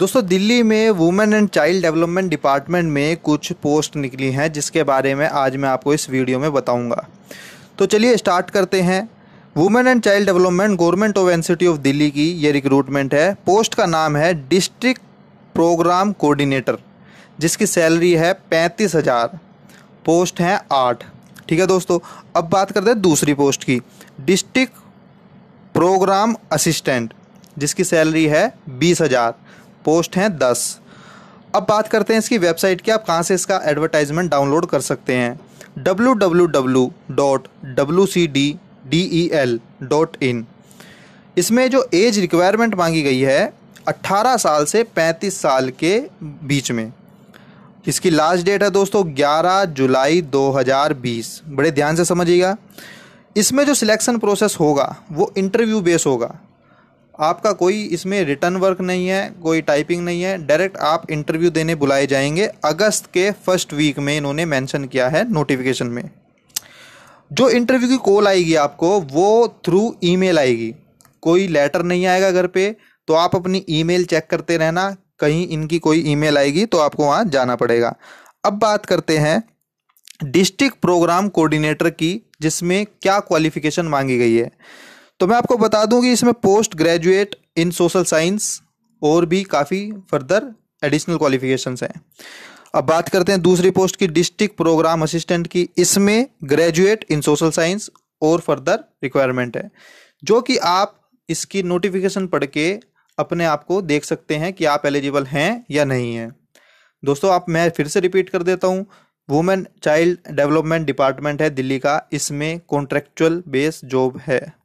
दोस्तों दिल्ली में women and child development department में कुछ पोस्ट निकली हैं जिसके बारे में आज मैं आपको इस वीडियो में बताऊंगा तो चलिए स्टार्ट करते हैं women and child development government of NCT of Delhi की ये रिक्रूटमेंट है पोस्ट का नाम है डिस्ट्रिक्ट प्रोग्राम कोऑर्डिनेटर जिसकी सैलरी है पैंतीस हज़ार पोस्ट हैं आठ ठीक है दोस्तों अब बात करते हैं दूसरी पोस्ट की डिस्ट्रिक्ट प्रोग्राम असिस्टेंट जिसकी सैलरी है बीस हज़ार पोस्ट हैं दस अब बात करते हैं इसकी वेबसाइट की आप कहाँ से इसका एडवर्टाइजमेंट डाउनलोड कर सकते हैं W W W dot W C D D E L dot in इसमें जो एज रिक्वायरमेंट मांगी गई है 18 साल से 35 साल के बीच में इसकी लास्ट डेट है दोस्तों 11 जुलाई 2020 बड़े ध्यान से समझिएगा इसमें जो सिलेक्शन प्रोसेस होगा वो इंटरव्यू बेस होगा आपका कोई इसमें रिटर्न वर्क नहीं है कोई टाइपिंग नहीं है डायरेक्ट आप इंटरव्यू देने बुलाए जाएंगे अगस्त के फर्स्ट वीक में इन्होंने मेंशन किया है नोटिफिकेशन में जो इंटरव्यू की कॉल आएगी आपको वो थ्रू ईमेल आएगी कोई लेटर नहीं आएगा घर पे तो आप अपनी ईमेल चेक करते रहना कहीं इनकी कोई ईमेल आएगी तो आपको वहाँ जाना पड़ेगा अब बात करते हैं डिस्ट्रिक्ट प्रोग्राम कोऑर्डिनेटर की जिसमें क्या क्वालिफिकेशन मांगी गई है तो मैं आपको बता दूं कि इसमें post graduate in social science और भी काफ़ी फर्दर एडिशनल क्वालिफिकेशंस हैं अब बात करते हैं दूसरी पोस्ट की डिस्ट्रिक्ट प्रोग्राम असिस्टेंट की इसमें ग्रेजुएट इन सोशल साइंस और फर्दर रिक्वायरमेंट है जो कि आप इसकी नोटिफिकेशन पढ़ के अपने आप को देख सकते हैं कि आप एलिजिबल हैं या नहीं हैं दोस्तों आप मैं फिर से रिपीट कर देता हूँ वुमेन चाइल्ड डेवलपमेंट डिपार्टमेंट है दिल्ली का इसमें कॉन्ट्रेक्चुअल बेस जॉब है